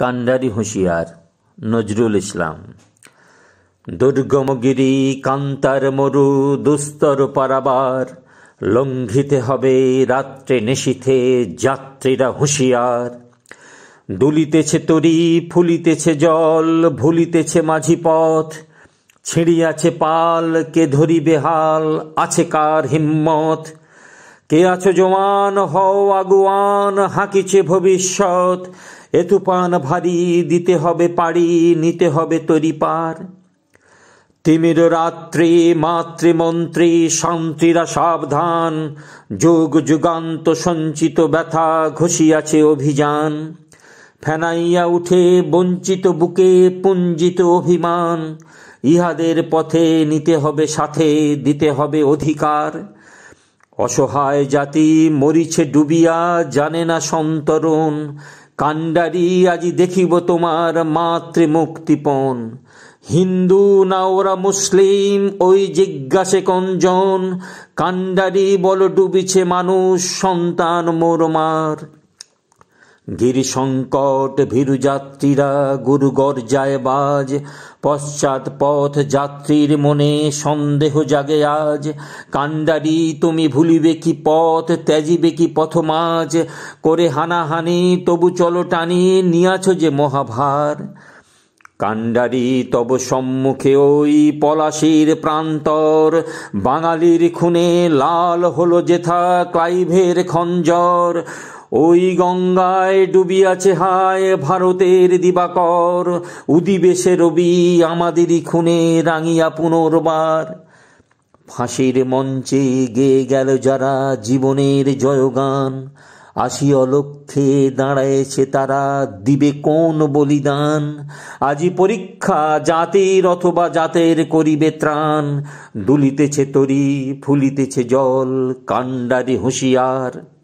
কান্ডারি হুঁশিয়ার নজরুল ইসলাম দুর্গমগিরি কান্তার মরু দুস্তর পারাবার লঙ্ঘিতে হবে রাত্রে নেশিথে যাত্রীরা হুঁশিয়ার দুলিতেছে তরি ফুলিতেছে জল ভুলিতেছে মাঝি পথ ছিঁড়িয়াছে পাল কে ধরিবে হাল আছে কার হিম্মত কে আছো জোয়ান হও আগুয়ান হাঁকিছে ভবিষ্যৎ এতুপান ভারী দিতে হবে পাড়ি নিতে হবে তরি পার তিমির রাত্রি মাতৃমন্ত্রী শান্তিরা সাবধান যুগ যুগান্ত সঞ্চিত ব্যথা ঘষিয়াছে অভিযান ফেনাইয়া উঠে বঞ্চিত বুকে পুঞ্জিত অভিমান ইহাদের পথে নিতে হবে সাথে দিতে হবে অধিকার অসহায় জাতি মরিছে ডুবিয়া জানে না সন্তরণ কাণ্ডারি আজি দেখিব তোমার মাতৃ মুক্তিপণ হিন্দু না ওরা মুসলিম ওই জিজ্ঞাসে কঞ্জন কাণ্ডারি বল ডুবিছে মানুষ সন্তান মোরমার ভীরু ভীরুযাত্রীরা গুরুগর গর্জায় বাজ পশ্চাৎ পথ যাত্রীর মনে সন্দেহ জাগে আজ কান্ডারি তুমি ভুলিবে কি পথ ত্যাজিবে কি পথমাজ করে হানাহানি তবু চলো টানি নিয়াছ যে মহাভার কাণ্ডারি তব সম্মুখে ওই পলাশির প্রান্তর বাঙালির খুনে লাল হলো যেথা ক্লাইভের খঞ্জর ওই গঙ্গায় ডুবিয়াছে হায় ভারতের দিবাকর উদিবেশে রবি আমাদেরই খুনে রাঙিয়া পুনর্বার ফাঁসির মঞ্চে গেয়ে গেল যারা জীবনের জয়গান আসি অলক্ষে দাঁড়ায়েছে তারা দিবে কোন বলিদান আজি পরীক্ষা জাতির অথবা জাতের করিবে ত্রাণ দুলিতেছে তরি ফুলিতেছে জল কাণ্ডারি হুঁশিয়ার